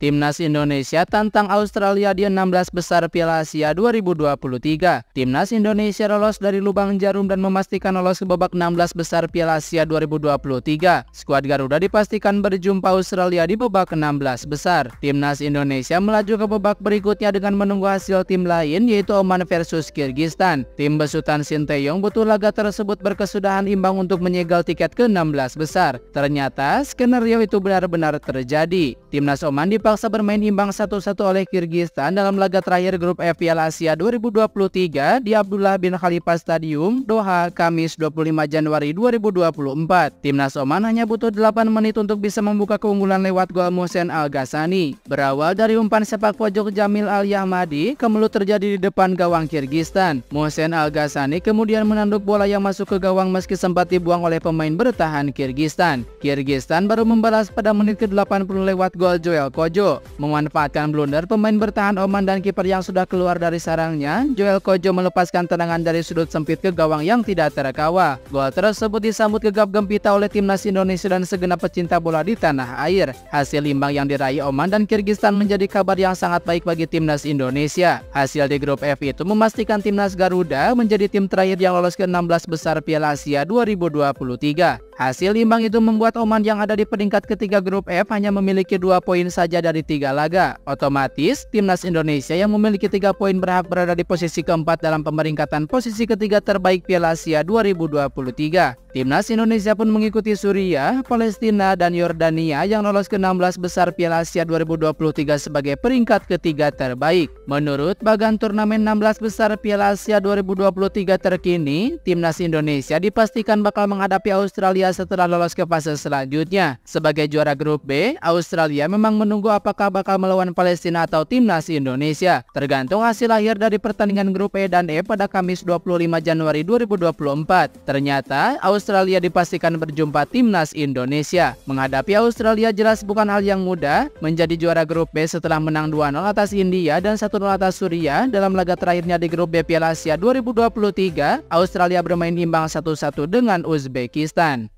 Timnas Indonesia tantang Australia di 16 besar Piala Asia 2023. Timnas Indonesia lolos dari lubang jarum dan memastikan lolos ke babak 16 besar Piala Asia 2023. Skuad Garuda dipastikan berjumpa Australia di babak 16 besar. Timnas Indonesia melaju ke babak berikutnya dengan menunggu hasil tim lain yaitu Oman versus Kyrgyzstan. Tim besutan Sinteyong butuh laga tersebut berkesudahan imbang untuk menyegel tiket ke-16 besar. Ternyata skenario itu benar-benar terjadi. Timnas Oman dipastikan dipaksa bermain imbang satu-satu oleh Kyrgyzstan dalam laga terakhir grup F e Piala Asia 2023 di Abdullah bin Khalifah Stadium, Doha, Kamis 25 Januari 2024. Timnas Oman hanya butuh 8 menit untuk bisa membuka keunggulan lewat gol Mohsen Al Ghassani. Berawal dari umpan sepak pojok Jamil Al Yahmadi, kemelut terjadi di depan gawang Kyrgyzstan. Mohsen Al Ghassani kemudian menanduk bola yang masuk ke gawang meski sempat dibuang oleh pemain bertahan Kyrgyzstan. Kyrgyzstan baru membalas pada menit ke-80 lewat gol Joel Kojo Kojo memanfaatkan blunder pemain bertahan Oman dan kiper yang sudah keluar dari sarangnya. Joel Kojo melepaskan tendangan dari sudut sempit ke gawang yang tidak terkawal. Gol tersebut disambut gegap gempita oleh timnas Indonesia dan segenap pecinta bola di tanah air. Hasil imbang yang diraih Oman dan Kirgistan menjadi kabar yang sangat baik bagi timnas Indonesia. Hasil di grup F itu memastikan timnas Garuda menjadi tim terakhir yang lolos ke 16 besar Piala Asia 2023. Hasil imbang itu membuat Oman yang ada di peringkat ketiga grup F hanya memiliki dua poin saja dan dari tiga laga. Otomatis, timnas Indonesia yang memiliki tiga poin berhak berada di posisi keempat dalam pemeringkatan posisi ketiga terbaik Piala Asia 2023. Timnas Indonesia pun mengikuti Suriah, Palestina, dan Yordania yang lolos ke 16 besar Piala Asia 2023 sebagai peringkat ketiga terbaik. Menurut bagan turnamen 16 besar Piala Asia 2023 terkini, Timnas Indonesia dipastikan bakal menghadapi Australia setelah lolos ke fase selanjutnya. Sebagai juara grup B, Australia memang menunggu apakah bakal melawan Palestina atau Timnas Indonesia. Tergantung hasil akhir dari pertandingan grup E dan E pada Kamis 25 Januari 2024. Ternyata, Australia Australia dipastikan berjumpa timnas Indonesia. Menghadapi Australia jelas bukan hal yang mudah, menjadi juara grup B setelah menang 2-0 atas India dan 1-0 atas Suriah dalam laga terakhirnya di grup B Piala Asia 2023, Australia bermain imbang 1-1 dengan Uzbekistan.